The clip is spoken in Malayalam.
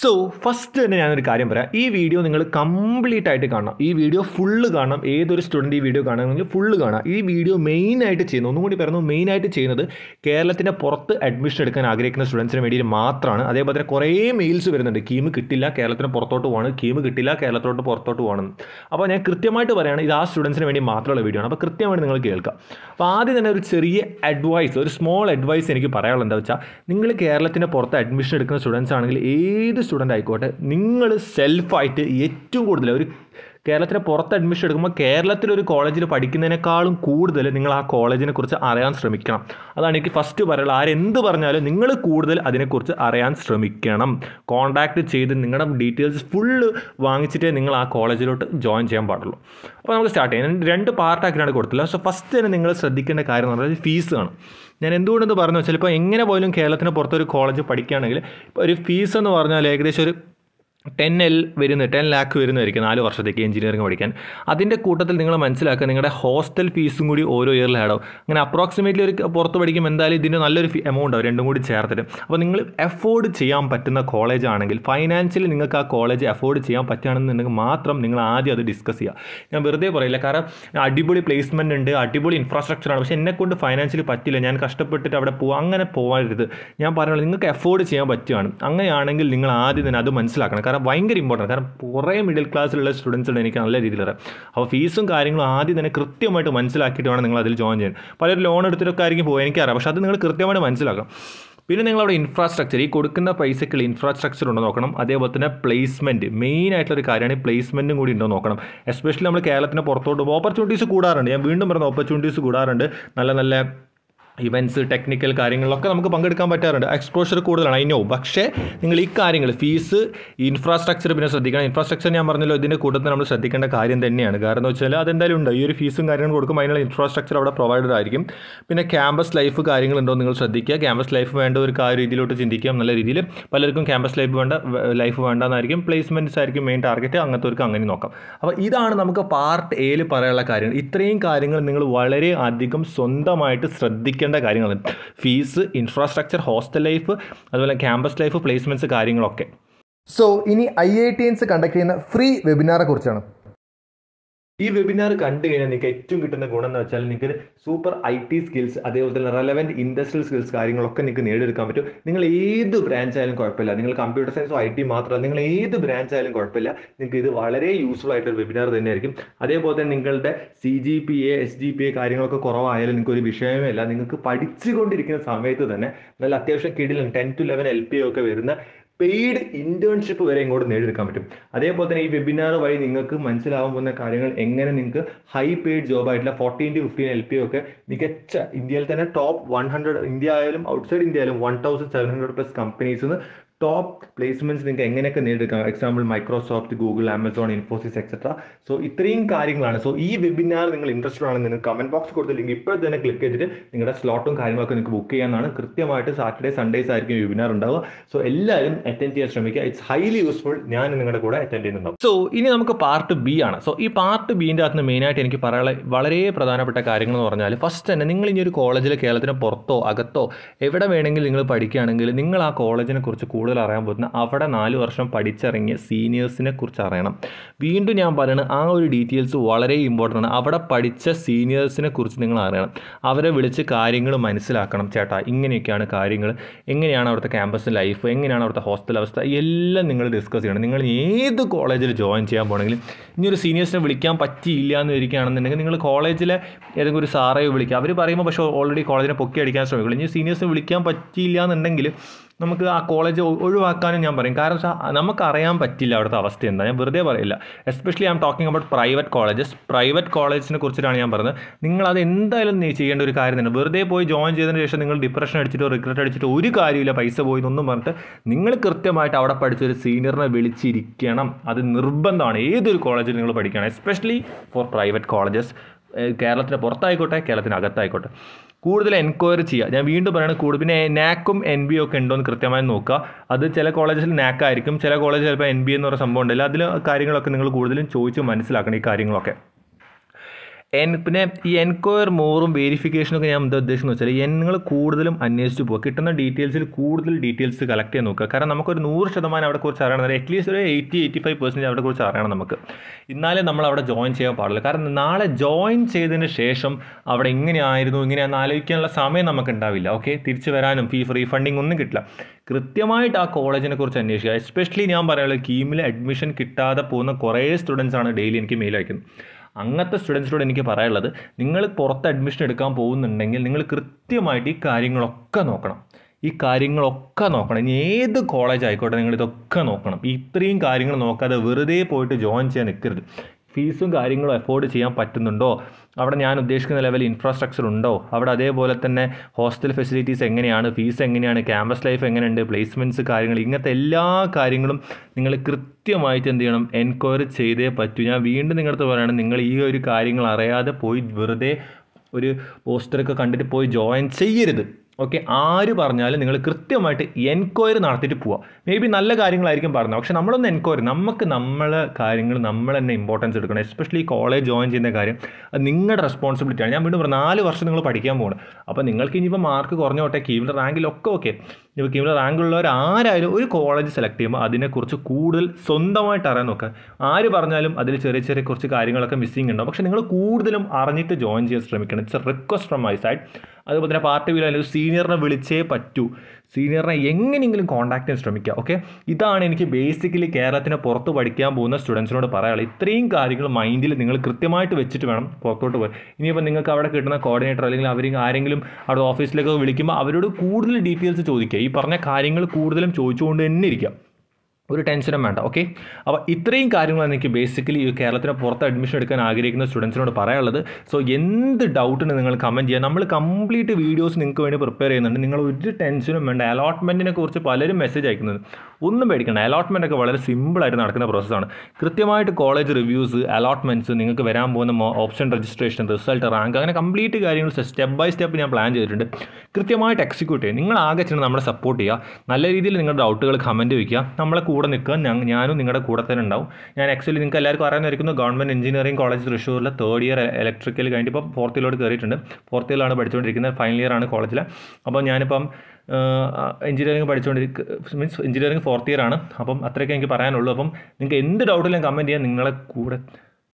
സോ ഫസ്റ്റ് തന്നെ ഞാനൊരു കാര്യം പറയാം ഈ വീഡിയോ നിങ്ങൾ കംപ്ലീറ്റ് ആയിട്ട് കാണണം ഈ വീഡിയോ ഫുള്ള് കാണണം ഏതൊരു സ്റ്റുഡൻറ്റ് ഈ വീഡിയോ കാണണമെങ്കിൽ ഫുള്ള് കാണാം ഈ വീഡിയോ മെയിനായിട്ട് ചെയ്യുന്നത് ഒന്നും കൂടി പറയുന്നത് മെയിനായിട്ട് ചെയ്യുന്നത് കേരളത്തിൻ്റെ പുറത്ത് അഡ്മിഷൻ എടുക്കാൻ ആഗ്രഹിക്കുന്ന സ്റ്റുഡൻസിന് വേണ്ടി മാത്രമാണ് അതേപോലെ തന്നെ കുറേ മെയിൽസ് വരുന്നുണ്ട് കീം കിട്ടില്ല കേരളത്തിന് പുറത്തോട്ട് പോകണം കീം കിട്ടില്ല കേരളത്തോട്ട് പുറത്തോട്ട് പോകണം അപ്പോൾ ഞാൻ കൃത്യമായിട്ട് പറയുകയാണ് ഇത് ആ സ്റ്റുഡൻസിന് വേണ്ടി മാത്രമുള്ള വീഡിയോ ആണ് അപ്പോൾ കൃത്യമായിട്ട് നിങ്ങൾ കേൾക്കുക അപ്പോൾ ആദ്യം തന്നെ ഒരു ചെറിയ അഡ്വൈസ് ഒരു സ്മോൾ അഡ്വൈസ് എനിക്ക് പറയാനുള്ളത് എന്താ വെച്ചാൽ നിങ്ങൾ കേരളത്തിൻ്റെ പുറത്ത് അഡ്മിഷൻ എടുക്കുന്ന സ്റ്റുഡൻസ് ആണെങ്കിൽ ഏത് സ്റ്റുഡൻ്റ് ആയിക്കോട്ടെ നിങ്ങൾ സെൽഫായിട്ട് ഏറ്റവും കൂടുതൽ ഒരു കേരളത്തിന് പുറത്ത് അഡ്മിഷൻ എടുക്കുമ്പോൾ കേരളത്തിൽ ഒരു കോളേജിൽ പഠിക്കുന്നതിനേക്കാളും കൂടുതൽ നിങ്ങൾ ആ കോളേജിനെ കുറിച്ച് അറിയാൻ ശ്രമിക്കണം അതാണ് എനിക്ക് ഫസ്റ്റ് പറയുള്ളത് ആരെന്ത് പറഞ്ഞാലും നിങ്ങൾ കൂടുതൽ അതിനെക്കുറിച്ച് അറിയാൻ ശ്രമിക്കണം കോൺടാക്റ്റ് ചെയ്ത് നിങ്ങളുടെ ഡീറ്റെയിൽസ് ഫുള്ള് വാങ്ങിച്ചിട്ടേ നിങ്ങൾ ആ കോളേജിലോട്ട് ജോയിൻ ചെയ്യാൻ പാടുള്ളൂ അപ്പോൾ നമുക്ക് സ്റ്റാർട്ട് ചെയ്യാം രണ്ട് പാർട്ടാക്കിയാണ് കൊടുത്തില്ല പക്ഷേ ഫസ്റ്റ് തന്നെ നിങ്ങൾ ശ്രദ്ധിക്കേണ്ട കാര്യം എന്ന് പറഞ്ഞാൽ ഫീസാണ് ഞാൻ എന്തുകൊണ്ടെന്ന് പറഞ്ഞു വെച്ചാൽ ഇപ്പോൾ എങ്ങനെ പോലും കേരളത്തിന് പുറത്തൊരു കോളേജ് പഠിക്കുകയാണെങ്കിൽ ഇപ്പോൾ ഒരു ഫീസ് എന്ന് പറഞ്ഞാൽ ഏകദേശം ഒരു ടെൻ എൽ വരുന്ന ടെൻ ലാക്ക് വരുന്നതായിരിക്കും നാല് വർഷത്തേക്ക് എഞ്ചിനീയറിംഗ് പഠിക്കാൻ അതിൻ്റെ കൂട്ടത്തിൽ നിങ്ങൾ മനസ്സിലാക്കുക നിങ്ങളുടെ ഹോസ്റ്റൽ ഫീസും കൂടി ഓരോ ഇയറിൽ ആഡ് ആവും അങ്ങനെ അപ്രോക്സിമേറ്റ്ലി ഒരു പുറത്ത് പഠിക്കുമ്പോൾ എന്തായാലും ഇതിൻ്റെ നല്ലൊരു എമൗണ്ട് ആവും രണ്ടും കൂടി ചേർത്തിട്ട് അപ്പോൾ നിങ്ങൾ എഫോർഡ് ചെയ്യാൻ പറ്റുന്ന കോളേജ് ആണെങ്കിൽ ഫൈനാൻഷ്യലി നിങ്ങൾക്ക് ആ കോളേജ് എഫോർഡ് ചെയ്യാൻ പറ്റുകയാണെന്നുണ്ടെങ്കിൽ മാത്രം നിങ്ങൾ ആദ്യം അത് ഡിസ്കസ് ചെയ്യുക ഞാൻ വെറുതെ പറയില്ല കാരണം അടിപൊളി പ്ലേസ്മെൻ്റ് ഉണ്ട് അടിപൊളി ഇൻഫ്രാസ്ട്രക്ചറാണ് പക്ഷേ എന്നെക്കൊണ്ട് ഫൈനാൻഷ്യലി പറ്റില്ല ഞാൻ കഷ്ടപ്പെട്ടിട്ട് അവിടെ പോവുക അങ്ങനെ പോകരുത് ഞാൻ പറഞ്ഞത് നിങ്ങൾക്ക് എഫോർഡ് ചെയ്യാൻ പറ്റുകയാണ് അങ്ങനെയാണെങ്കിൽ നിങ്ങൾ ആദ്യം തന്നെ അത് മനസ്സിലാക്കണം കാരണം കാരണം ഭയങ്കര ഇമ്പോർട്ടൻ്റ് കാരണം കുറേ മിഡിൽ ക്ലാസ്സിലുള്ള സ്റ്റുഡൻസിന് എനിക്ക് നല്ല രീതിയിൽ അറിയാം അപ്പോൾ ഫീസും കാര്യങ്ങളും ആദ്യം തന്നെ കൃത്യമായിട്ട് മനസ്സിലാക്കിയിട്ട് വേണം നിങ്ങൾ അതിൽ ജോയിൻ ചെയ്യാൻ പലരും ലോൺ എടുത്തിട്ടൊക്കെ ആയിരിക്കും പോകും എനിക്കറിയാം പക്ഷേ അത് നിങ്ങൾ കൃത്യമായിട്ട് മനസ്സിലാക്കാം പിന്നെ നിങ്ങളവിടെ ഇൻഫ്രാസ്ട്രക്ചർ ഈ കൊടുക്കുന്ന പൈസയ്ക്ക് ഇൻഫ്രാസ്ട്രക്ചർ ഉണ്ടോ നോക്കണം അതേപോലെ തന്നെ പ്ലേസ്മെൻറ്റ് മെയിൻ ഒരു കാര്യമാണ് ഈ പ്ലേസ്മെൻറ്റും കൂടി ഉണ്ടോ നോക്കണം എസ്പെഷ്യലി നമ്മൾ കേരളത്തിന് പുറത്തോട്ട് ഓപ്പർച്യൂണിറ്റീസ് കൂടാറുണ്ട് ഞാൻ വീണ്ടും പറഞ്ഞ ഓപ്പർച്യൂണിറ്റീസ് കൂടാറുണ്ട് നല്ല നല്ല ഇവൻസ് ടെക്നിക്കൽ കാര്യങ്ങളിലൊക്കെ നമുക്ക് പങ്കെടുക്കാൻ പറ്റാറുണ്ട് എക്സ്പോഷർ കൂടുതലാണ് ഐ നോ പക്ഷേ നിങ്ങൾ ഈ കാര്യങ്ങൾ ഫീസ് ഇൻഫ്രാസ്ട്രക്ചർ പിന്നെ ശ്രദ്ധിക്കണം ഇൻഫ്രാസ്ട്രക്ചർ ഞാൻ പറഞ്ഞല്ലോ ഇതിൻ്റെ കൂടുതൽ നമ്മൾ ശ്രദ്ധിക്കേണ്ട കാര്യം തന്നെയാണ് കാരണം എന്ന് വെച്ചാൽ അതെന്തായാലും ഉണ്ട് ഈ ഒരു ഫീസും കാര്യങ്ങളും കൊടുക്കും അതിനുള്ള ഇൻഫ്രാസ്ട്രക്ചർ അവിടെ പ്രൊവൈഡഡ് ആയിരിക്കും പിന്നെ ക്യാമ്പസ് ലൈഫ് കാര്യങ്ങളുണ്ടോ നിങ്ങൾ ശ്രദ്ധിക്കുക ക്യാമ്പസ് ലൈഫ് വേണ്ട ഒരു രീതിയിലോട്ട് ചിന്തിക്കാം നല്ല രീതിയിൽ പലർക്കും ക്യാമ്പസ് ലൈഫ് വേണ്ട ലൈഫ് വേണ്ടെന്നായിരിക്കും പ്ലേസ്മെൻറ്റ്സ് ആയിരിക്കും മെയിൻ ടാർഗറ്റ് അങ്ങനത്തെവർക്ക് അങ്ങനെ നോക്കാം അപ്പോൾ ഇതാണ് നമുക്ക് പാർട്ട് എയിൽ പറയാനുള്ള കാര്യങ്ങൾ ഇത്രയും കാര്യങ്ങൾ നിങ്ങൾ വളരെ അധികം സ്വന്തമായിട്ട് ശ്രദ്ധിക്കണം ശ്രദ്ധിക്കേണ്ട കാര്യങ്ങൾ ഫീസ് ഇൻഫ്രാസ്ട്രക്ചർ ഹോസ്റ്റൽ ലൈഫ് അതുപോലെ ക്യാമ്പസ് ലൈഫ് പ്ലേസ്മെന്റ്സ് കാര്യങ്ങളൊക്കെ സോ ഇനി IITians conduct ചെയ്യുന്ന ഫ്രീ വെബിനാറെ കുറിച്ചാണ് ഈ വെബിനാർ കണ്ടു കഴിഞ്ഞാൽ നിങ്ങൾക്ക് ഏറ്റവും കിട്ടുന്ന ഗുണം എന്ന് വെച്ചാൽ നിങ്ങൾക്ക് സൂപ്പർ ഐ ടി സ്കിൽസ് അതേപോലെ തന്നെ റെലവെന്റ് ഇൻഡസ്ട്രിയൽ സ്കിൽസ് കാര്യങ്ങളൊക്കെ നിങ്ങൾക്ക് നേടിയെടുക്കാൻ പറ്റും നിങ്ങൾ ഏത് ബ്രാഞ്ച് ആയാലും കുഴപ്പമില്ല നിങ്ങൾ കമ്പ്യൂട്ടർ സയൻസോ ഐ ടി മാത്രമല്ല നിങ്ങൾ ഏത് ബ്രാഞ്ച് ആയാലും കുഴപ്പമില്ല നിങ്ങൾക്ക് ഇത് വളരെ യൂസ്ഫുൾ ഒരു വെബിനാർ തന്നെയായിരിക്കും അതേപോലെ തന്നെ നിങ്ങളുടെ C G P A S G P A കാര്യങ്ങളൊക്കെ കുറവായാലും നിങ്ങൾക്ക് ഒരു വിഷയമേ അല്ല നിങ്ങൾക്ക് പഠിച്ചുകൊണ്ടിരിക്കുന്ന സമയത്ത് തന്നെ നല്ല അത്യാവശ്യം കിടിലും ten to eleven L P ഒക്കെ വരുന്ന പെയ്ഡ് ഇന്റേൺഷിപ്പ് വരെ ഇങ്ങോട്ട് നേടിയെടുക്കാൻ പറ്റും അതേപോലെ തന്നെ ഈ വെബിനാർ വഴി നിങ്ങൾക്ക് മനസ്സിലാവാൻ പോകുന്ന കാര്യങ്ങൾ എങ്ങനെ നിങ്ങൾക്ക് ഹൈ പെയ്ഡ് ജോബ് ആയിട്ടുള്ള fourteen to fifteen L P ഒക്കെ മികച്ച ഇന്ത്യയിൽ തന്നെ ടോപ്പ് വൺ ഹൺഡ്രഡ് ഇന്ത്യ ആയാലും ഔട്ട്സൈഡ് ഇന്ത്യ ആയാലും one thousand seven hundred plus companies top placements നിങ്ങൾക്ക് എങ്ങനെയൊക്കെ നേടിയെടുക്കാം example Microsoft Google Amazon Infosys etcetera so ഇത്രയും കാര്യങ്ങളാണ് സോ ഈ വെബിനാർ നിങ്ങൾ ഇൻട്രസ്റ്റഡ് ആണെങ്കിൽ നിങ്ങൾ കമന്റ് ബോക്സ് കൊടുത്ത ലിങ്ക് ഇപ്പോൾ തന്നെ ക്ലിക്ക് ചെയ്തിട്ട് നിങ്ങളുടെ സ്ലോട്ടും കാര്യങ്ങളൊക്കെ നിങ്ങൾക്ക് ബുക്ക് ചെയ്യാനാണ് കൃത്യമായിട്ട് സാറ്റർഡേ സൺഡേസ് ആയിരിക്കും വെബിനാർ ഉണ്ടാവുക സോ എല്ലാവരും അറ്റൻഡ് ചെയ്യാൻ ശ്രമിക്കുക ഇറ്റ്സ് ഹൈലി യൂസ്ഫുൾ ഞാൻ നിങ്ങളുടെ കൂടെ അറ്റൻഡ് ചെയ്യുന്നുണ്ടാവും സോ ഇനി നമുക്ക് പാർട്ട് ബി ആണ് സോ ഈ പാർട്ട് ബിൻ്റെ അകത്ത് മെയിനായിട്ട് എനിക്ക് പറയാനുള്ള വളരെ പ്രധാനപ്പെട്ട കാര്യങ്ങൾ എന്ന് പറഞ്ഞാൽ ഫസ്റ്റ് തന്നെ നിങ്ങൾ ഇനി ഒരു കോളേജിൽ കേരളത്തിന് പുറത്തോ അകത്തോ എവിടെ വേണമെങ്കിലും നിങ്ങൾ പഠിക്കുകയാണെങ്കിൽ നിങ്ങൾ ആ കോളേജിനെ കുറിച്ച് കൂടുതൽ കൂടുതൽ അറിയാൻ പറ്റുന്നത് അവിടെ നാല് വർഷം പഠിച്ചിറങ്ങിയ സീനിയേഴ്സിനെ കുറിച്ച് അറിയണം വീണ്ടും ഞാൻ പറയുന്നത് ആ ഒരു ഡീറ്റെയിൽസ് വളരെ ഇമ്പോർട്ടൻ്റ് ആണ് അവിടെ പഠിച്ച സീനിയേഴ്സിനെ കുറിച്ച് നിങ്ങൾ അറിയണം അവരെ വിളിച്ച് കാര്യങ്ങൾ മനസ്സിലാക്കണം ചേട്ടാ ഇങ്ങനെയൊക്കെയാണ് കാര്യങ്ങൾ എങ്ങനെയാണ് അവിടുത്തെ ക്യാമ്പസ് ലൈഫ് എങ്ങനെയാണ് അവിടുത്തെ ഹോസ്റ്റൽ അവസ്ഥ എല്ലാം നിങ്ങൾ ഡിസ്കസ് ചെയ്യണം നിങ്ങൾ ഏത് കോളേജിൽ ജോയിൻ ചെയ്യാൻ പോകണമെങ്കിലും ഇനി ഒരു സീനിയേഴ്സിനെ വിളിക്കാൻ പറ്റിയില്ല എന്ന് ഇരിക്കുകയാണെന്നുണ്ടെങ്കിൽ നിങ്ങൾ കോളേജിലെ ഏതെങ്കിലും ഒരു സാറേ വിളിക്കുക അവർ പറയുമ്പോൾ പക്ഷേ ഓൾറെഡി കോളേജിനെ പൊക്കി അടിക്കാൻ ശ്രമിക്കുള്ളൂ ഇനി സീനിയേഴ്സിനെ വിളിക്കാൻ പറ്റിയില്ല എന്നുണ്ടെങ്കിൽ നമുക്ക് ആ കോളേജ് ഒഴിവാക്കാനും ഞാൻ പറയും കാരണം വെച്ചാൽ നമുക്കറിയാൻ പറ്റില്ല അവിടുത്തെ അവസ്ഥ എന്താ ഞാൻ വെറുതെ പറയില്ല especially I'm talking about private colleges private കോളേജിനെ കുറിച്ചിട്ടാണ് ഞാൻ പറഞ്ഞത് നിങ്ങളത് എന്തായാലും ചെയ്യേണ്ട ഒരു കാര്യം തന്നെ വെറുതെ പോയി ജോയിൻ ചെയ്തതിന് ശേഷം നിങ്ങൾ ഡിപ്രഷൻ അടിച്ചിട്ടോ റിഗ്രറ്റ് അടിച്ചിട്ടോ ഒരു കാര്യമില്ല പൈസ പോയി എന്നൊന്നും പറഞ്ഞിട്ട് നിങ്ങൾ കൃത്യമായിട്ട് അവിടെ പഠിച്ചൊരു സീനിയറിനെ വിളിച്ചിരിക്കണം അത് നിർബന്ധമാണ് ഏതൊരു കോളേജിൽ നിങ്ങൾ പഠിക്കണം എസ്പെഷ്യലി ഫോർ പ്രൈവറ്റ് കോളേജസ് കേരളത്തിന് പുറത്തായിക്കോട്ടെ കേരളത്തിന് അകത്തായിക്കോട്ടെ കൂടുതൽ എൻക്വയറി ചെയ്യുക ഞാൻ വീണ്ടും പറയുന്നത് കൂടുതൽ പിന്നെ നാക്കും എൻ ബി ഒക്കെ ഉണ്ടോ എന്ന് കൃത്യമായി നോക്കുക അത് ചില കോളേജിൽ നാക്കായിരിക്കും ചില കോളേജിൽ ചിലപ്പോൾ എൻ ബി എന്ന് പറയുന്ന സംഭവം ഉണ്ടല്ലോ അതിൽ കാര്യങ്ങളൊക്കെ നിങ്ങൾ കൂടുതലും ചോദിച്ച് മനസ്സിലാക്കണം ഈ കാര്യങ്ങളൊക്കെ എൻ പിന്നെ ഈ എൻക്വയർ മോറും വേരിഫിക്കേഷനൊക്കെ ഞാൻ എന്താ ഉദ്ദേശിക്കുന്നത് വെച്ചാൽ എൻ നിങ്ങൾ കൂടുതലും അന്വേഷിച്ച് പോകുക കിട്ടുന്ന ഡീറ്റെയിൽസിൽ കൂടുതൽ ഡീറ്റെയിൽസ് കളക്ട് ചെയ്യാൻ നോക്കുക കാരണം നമുക്കൊരു നൂറ് ശതമാനം അവിടെ കുറിച്ച് അറിയണം അറ്റ്ലീസ്റ്റ് ഒരു എയ്റ്റി എയ്റ്റി ഫൈവ് പെർസെൻറ്റ് അവിടെ കുറിച്ച് അറിയണം നമുക്ക് ഇന്നാലേ നമ്മൾ അവിടെ ജോയിൻ ചെയ്യാൻ പാടില്ല കാരണം നാളെ ജോയിൻ ചെയ്തതിന് ശേഷം അവിടെ എങ്ങനെയായിരുന്നു ഇങ്ങനെയാണെന്ന് ആലോചിക്കാനുള്ള സമയം നമുക്ക് ഉണ്ടാവില്ല ഓക്കെ തിരിച്ചു വരാനും ഫീ റീഫണ്ടിങ് ഒന്നും കിട്ടില്ല കൃത്യമായിട്ട് ആ കോളേജിനെ കുറിച്ച് അന്വേഷിക്കുക എസ്പെഷ്യലി ഞാൻ പറയാനുള്ളത് കീമിൽ അഡ്മിഷൻ കിട്ടാതെ പോകുന്ന കുറേ സ്റ്റുഡൻസാണ് ഡെയിലി എനിക്ക് മെയിൽ അയക്കുന്നത് അങ്ങനത്തെ സ്റ്റുഡൻസിനോട് എനിക്ക് പറയാനുള്ളത് നിങ്ങൾ പുറത്ത് അഡ്മിഷൻ എടുക്കാൻ പോകുന്നുണ്ടെങ്കിൽ നിങ്ങൾ കൃത്യമായിട്ട് ഈ കാര്യങ്ങളൊക്കെ നോക്കണം ഈ കാര്യങ്ങളൊക്കെ നോക്കണം ഇനി ഏത് കോളേജ് ആയിക്കോട്ടെ നിങ്ങൾ ഇതൊക്കെ നോക്കണം ഇത്രയും കാര്യങ്ങൾ നോക്കാതെ വെറുതെ പോയിട്ട് ജോയിൻ ചെയ്യാൻ നിൽക്കരുത് ഫീസും കാര്യങ്ങളും അഫോർഡ് ചെയ്യാൻ പറ്റുന്നുണ്ടോ അവിടെ ഞാൻ ഉദ്ദേശിക്കുന്ന ലെവൽ ഇൻഫ്രാസ്ട്രക്ചർ ഉണ്ടോ അവിടെ അതേപോലെ തന്നെ ഹോസ്റ്റൽ ഫെസിലിറ്റീസ് എങ്ങനെയാണ് ഫീസ് എങ്ങനെയാണ് ക്യാമ്പസ് ലൈഫ് എങ്ങനെയുണ്ട് പ്ലേസ്മെൻറ്റ്സ് കാര്യങ്ങൾ ഇങ്ങനത്തെ എല്ലാ കാര്യങ്ങളും നിങ്ങൾ കൃത്യമായിട്ട് എന്ത് ചെയ്യണം എൻക്വയറി ചെയ്തേ പറ്റൂ ഞാൻ വീണ്ടും അടുത്ത് പറയുകയാണ് നിങ്ങൾ ഈ ഒരു കാര്യങ്ങൾ അറിയാതെ പോയി വെറുതെ ഒരു പോസ്റ്ററൊക്കെ കണ്ടിട്ട് പോയി ജോയിൻ ചെയ്യരുത് ഓക്കെ ആര് പറഞ്ഞാലും നിങ്ങൾ കൃത്യമായിട്ട് എൻക്വയറി നടത്തിയിട്ട് പോവുക മേ ബി നല്ല കാര്യങ്ങളായിരിക്കും പറഞ്ഞത് പക്ഷേ നമ്മളൊന്ന് എൻക്വയറി നമുക്ക് നമ്മളെ കാര്യങ്ങൾ നമ്മൾ തന്നെ ഇമ്പോർട്ടൻസ് എടുക്കണം എസ്പെഷ്യലി കോളേജ് ജോയിൻ ചെയ്യുന്ന കാര്യം അത് നിങ്ങളുടെ റെസ്പോൺസിബിലിറ്റിയാണ് ഞാൻ വീണ്ടും പറഞ്ഞു നാല് വർഷം നിങ്ങൾ പഠിക്കാൻ പോകണം അപ്പോൾ നിങ്ങൾക്ക് ഇനിയിപ്പോൾ മാർക്ക് കുറഞ്ഞോട്ടെ കീവിലെ റാങ്കിലൊക്കെ ഓക്കെ ഇപ്പോൾ കീവിലെ റാങ്കിലുള്ളവർ ആരായാലും ഒരു കോളേജ് സെലക്ട് ചെയ്യുമ്പോൾ അതിനെക്കുറിച്ച് കൂടുതൽ സ്വന്തമായിട്ട് അറിയാൻ നോക്കുക ആര് പറഞ്ഞാലും അതിൽ ചെറിയ ചെറിയ കുറച്ച് കാര്യങ്ങളൊക്കെ മിസ്സിങ് ഉണ്ടാവും പക്ഷേ നിങ്ങൾ കൂടുതലും അറിഞ്ഞിട്ട് ജോയിൻ ചെയ്യാൻ ശ്രമിക്കണം it's a request from my side അതുപോലെ തന്നെ പാർട്ടി വീലോ അല്ലെങ്കിൽ സീനിയറിനെ വിളിച്ചേ പറ്റൂ സീനിയറിനെ എങ്ങനെയെങ്കിലും കോൺടാക്ട് ചെയ്യാൻ ശ്രമിക്കുക ഓക്കെ ഇതാണ് എനിക്ക് ബേസിക്കലി കേരളത്തിന് പുറത്ത് പഠിക്കാൻ പോകുന്ന സ്റ്റുഡൻസിനോട് പറയാനുള്ളത് ഇത്രയും കാര്യങ്ങൾ മൈൻഡിൽ നിങ്ങൾ കൃത്യമായിട്ട് വെച്ചിട്ട് വേണം പുറത്തോട്ട് പോയി ഇനിയിപ്പോൾ നിങ്ങൾക്ക് അവിടെ കിട്ടുന്ന കോർഡിനേറ്റർ അല്ലെങ്കിൽ അവർ ആരെങ്കിലും അവിടെ ഓഫീസിലേക്ക് വിളിക്കുമ്പോൾ അവരോട് കൂടുതൽ ഡീറ്റെയിൽസ് ചോദിക്കുക ഈ പറഞ്ഞ കാര്യങ്ങൾ കൂടുതലും ചോദിച്ചുകൊണ്ട് തന്നെ ഇരിക്കുക ഒരു ടെൻഷനും വേണ്ട ഓക്കെ അപ്പോൾ ഇത്രയും കാര്യങ്ങളാണ് എനിക്ക് ബേസിക്കലി ഈ കേരളത്തിന് പുറത്ത് അഡ്മിഷൻ എടുക്കാൻ ആഗ്രഹിക്കുന്ന സ്റ്റുഡൻസിനോട് പറയാനുള്ളത് സോ എന്ത് ഡൗട്ടിന് നിങ്ങൾ കമൻറ്റ് ചെയ്യുക നമ്മൾ കംപ്ലീറ്റ് വീഡിയോസ് നിങ്ങൾക്ക് വേണ്ടി പ്രിപ്പയർ ചെയ്യുന്നുണ്ട് നിങ്ങൾ ഒരു ടെൻഷനും വേണ്ട അലോട്ട്മെൻറ്റിനെ കുറിച്ച് പലരും മെസ്സേജ് അയക്കുന്നത് ഒന്നും പേടിക്കണം അലോട്ട്മെൻ്റ് ഒക്കെ വളരെ സിമ്പിളായിട്ട് നടക്കുന്ന പ്രോസസ്സാണ് കൃത്യമായിട്ട് കോളേജ് റിവ്യൂസ് അലോട്ട്മെൻറ്റ്സ് നിങ്ങൾക്ക് വരാൻ പോകുന്ന ഓപ്ഷൻ രജിസ്ട്രേഷൻ റിസൾട്ട് റാങ്ക് അങ്ങനെ കംപ്ലീറ്റ് കാര്യങ്ങൾ സ്റ്റെപ്പ് ബൈ സ്റ്റെപ്പ് ഞാൻ പ്ലാൻ ചെയ്തിട്ടുണ്ട് കൃത്യമായിട്ട് എക്സിക്യൂട്ട് ചെയ്യുക നിങ്ങൾ ആകെ ചെന്ന് നമ്മളെ സപ്പോർട്ട് ചെയ്യുക നല്ല രീതിയിൽ നിങ്ങളുടെ ഡൗട്ടുകൾ കമൻറ്റ് വയ്ക്കുക നമ്മളെ കൂടെ നിൽക്കുക ഞാനും നിങ്ങളുടെ കൂടെ തന്നെ ഉണ്ടാവും ഞാൻ ആക്ച്വലി നിങ്ങൾക്ക് എല്ലാവർക്കും അറിയാനായിരിക്കുന്നു ഗവൺമെൻറ് എഞ്ചിനീയറിംഗ് കോളേജ് തൃശ്ശൂരിലെ തേർഡ് ഇയർ ഇലക്ട്രിക്കൽ കഴിഞ്ഞിട്ട് ഇപ്പോൾ ഫോർത്ത് ഇയറിലോട്ട് കയറിയിട്ടുണ്ട് ഫോർത്ത് ഇയറിലാണ് പഠിച്ചുകൊണ്ടിരിക്കുന്നത് ഫൈനൽ ഇയർ ആണ് കോളേജിൽ അപ്പോൾ ഞാനിപ്പം എഞ്ചിനീയറിംഗ് പഠിച്ചുകൊണ്ടിരിക്കുക മീൻസ് എഞ്ചിനീയറിംഗ് ഫോർത്ത് ഇയർ ആണ് അപ്പം അത്രയൊക്കെ എനിക്ക് പറയാനുള്ളൂ അപ്പം നിങ്ങൾക്ക് എന്ത് ഡൗട്ടിലും കമൻറ്റ് ചെയ്യാൻ നിങ്ങളെ കൂടെ